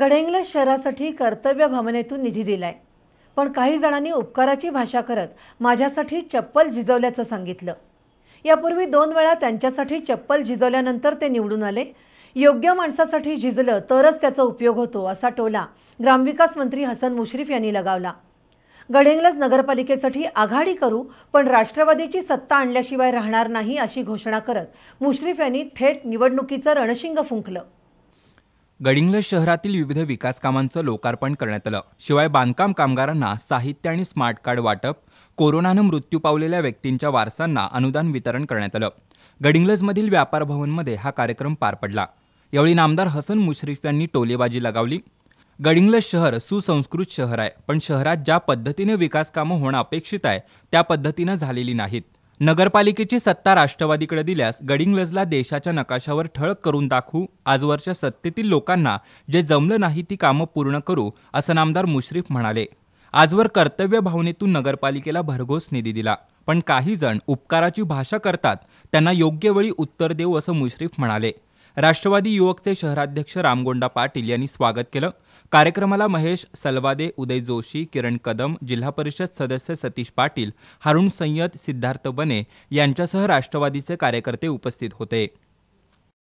गडेंगला शहरासाठी कर्तव्य भावनेतून निधी दिलाय पण काही जणांनी उपकाराची भाषा करत माझ्यासाठी चप्पल झिजवल्याचं सांगितलं यापूर्वी दोन वेळा त्यांच्यासाठी चप्पल झिजवल्यानंतर ते निवडून आले योग्य माणसासाठी झिजलं तरच त्याचा उपयोग होतो असा टोला ग्रामविकास मंत्री हसन मुश्रीफ यांनी लगावला गडेंगलस नगरपालिकेसाठी आघाडी करू पण राष्ट्रवादीची सत्ता आणल्याशिवाय राहणार नाही अशी घोषणा करत मुश्रीफ यांनी थेट निवडणुकीचं रणशिंग फुंकलं गडिंग्लज शहरातील विविध विकास कामांचं लोकार्पण करण्यात आलं शिवाय बांधकाम कामगारांना साहित्य आणि स्मार्ट कार्ड वाटप कोरोनानं मृत्यू पावलेल्या व्यक्तींच्या वारसांना अनुदान वितरण करण्यात आलं गडिंग्लजमधील व्यापार भवनमध्ये हा कार्यक्रम पार पडला यावेळी नामदार हसन मुश्रीफ यांनी टोलेबाजी लगावली गडिंग्लज शहर सुसंस्कृत शहर आहे पण शहरात ज्या पद्धतीने विकासकामं होणं अपेक्षित आहे त्या पद्धतीनं झालेली नाहीत नगरपालिकेची सत्ता राष्ट्रवादीकडे दिल्यास गडिंग्लजला देशाच्या नकाशावर ठळक करून दाखवू आजवरच्या सत्तेतील लोकांना जे जमलं नाही ती कामं पूर्ण करू असं नामदार मुश्रीफ म्हणाले आजवर कर्तव्य भावनेतून नगरपालिकेला भरघोस निधी दिला पण काही जण उपकाराची भाषा करतात त्यांना योग्य वेळी उत्तर देऊ असं मुश्रीफ म्हणाले राष्ट्रवादी युवकचे शहराध्यक्ष रामगोंडा पाटील यांनी स्वागत केलं कार्यक्रमाला महेश सलवादे उदय जोशी किरण कदम जिल्हा परिषद सदस्य सतीश पाटील हारुण सय्यद सिद्धार्थ बने यांच्यासह राष्ट्रवादीचे कार्यकर्ते उपस्थित होते